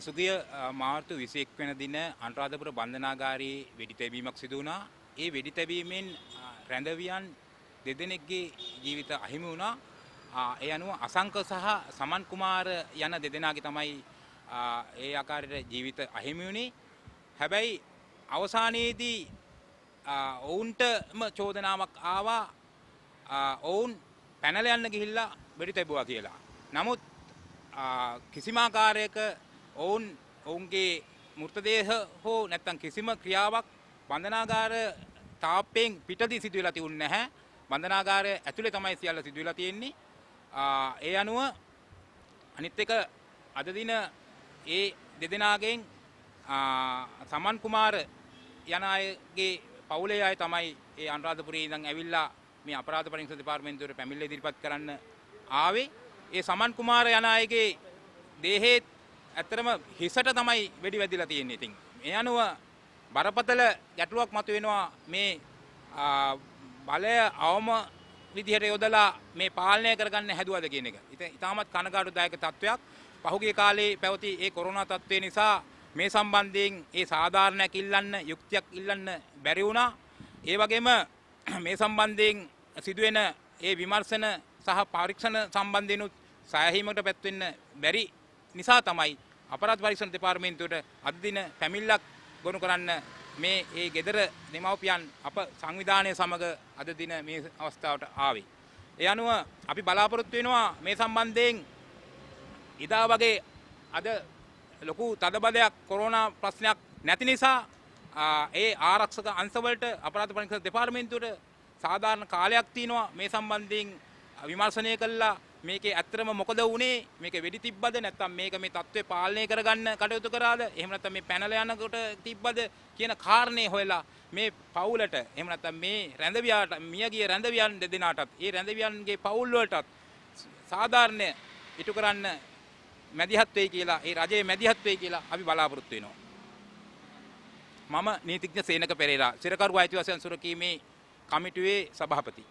පසුගිය මාර්තු 21 වෙනි දින අනුරාධපුර බන්ධනාගාරයේ වෙඩි තැබීමක් සිදු වුණා. ඒ වෙඩි තැබීමෙන් රැඳවියන් දෙදෙනෙක්ගේ ජීවිත අහිමි වුණා. ඒ අනුව අසංක සහ සමන් කුමාර යන දෙදෙනාගේ තමයි ඒ ආකාරයට ජීවිත අහිමි වුණේ. හැබැයි අවසානයේදී ඔවුන්ටම චෝදනාවක් ආවා ඔවුන් පැනල යන්න ගිහිල්ලා වෙඩි තැබුවා කියලා. නමුත් කිසිමාකාරයක ඔවුන් ඔවුන්ගේ මෘතදේහ හෝ නැත්තම් කිසිම ක්‍රියාවක් බන්ධනාගාර තාප්පයෙන් පිටදී සිදු වෙලා තියුන්නේ නැහැ. බන්ධනාගාරය ඇතුලේ තමයි සියල්ල සිදු වෙලා තියෙන්නේ. ඒ අනුව අනිත් එක අද දින ඒ දෙදෙනාගෙන් සමන් කුමාර යන අයගේ පවුලේ අය තමයි ඒ අනුරාධපුරයේ ඉඳන් ඇවිල්ලා මේ අපරාධ පරීක්ෂණ දෙපාර්තමේන්තුවට පැමිණිලා ඉදිරිපත් කරන්න ආවේ. ඒ සමන් කුමාර යන අයගේ දේහේ ඇත්තරම හිසට තමයි වෙඩි වැදිලා තියෙන්නේ ඉතින්. මේ අනුව බරපතල ගැටලුවක් මතුවෙනවා මේ බලය අවම විදිහට යොදලා මේ පාලනය කරගන්න හැදුවද කියන එක. ඉතින් ඉතාමත් කනගාටුදායක තත්වයක්. පහුගිය කාලේ පැවති ඒ කොරෝනා තත්ත්වය නිසා මේ සම්බන්ධයෙන් ඒ සාධාරණයක් ඉල්ලන්න යුක්තියක් ඉල්ලන්න බැරි වුණා. ඒ වගේම මේ සම්බන්ධයෙන් සිදුවෙන ඒ විමර්ශන සහ පරීක්ෂණ සම්බන්ධයෙන් සෑහීමකට පැත්වෙන්න බැරි නිසා තමයි අපරාධ පරීක්ෂණ දෙපාර්තමේන්තුවට අද දින පැමිණිල්ලක් ගොනු කරන්න මේ ඒ ගෙදර දෙමව්පියන් අප සංවිධානය සමග අද දින මේ අවස්ථාවට ආවේ. ඒ අනුව අපි බලාපොරොත්තු වෙනවා මේ සම්බන්ධයෙන් ඉදා වගේ අද ලොකු තදබදයක් කොරෝනා ප්‍රශ්නයක් නැති නිසා ඒ ආරක්ෂක අංශවලට අපරාධ පරීක්ෂණ දෙපාර්තමේන්තුවට සාධාරණ කාලයක් තියෙනවා මේ සම්බන්ධයෙන් විමර්ශනය කළා මේකේ ඇත්තටම මොකද වුනේ මේක වෙඩි තිබ්බද නැත්නම් මේක මේ தત્ත්වේ පාලනය කරගන්න කටයුතු කරාද එහෙම නැත්නම් මේ පැනල යනකොට තිබ්බද කියන කාරණේ හොයලා මේ පවුලට එහෙම නැත්නම් මේ රැඳවියාට මියගිය රැඳවියන් දෙදෙනාටත් ඒ රැඳවියන්ගේ පවුල් වලටත් සාධාරණ ඉටු කරන්න මැදිහත් වෙයි කියලා ඒ රජයේ මැදිහත් වෙයි කියලා අපි බලාපොරොත්තු වෙනවා මම නීතිඥ සේනක පෙරේරා සිරකරු අයිතිවාසිකම් සුරකීමේ කමිටුවේ සභාපති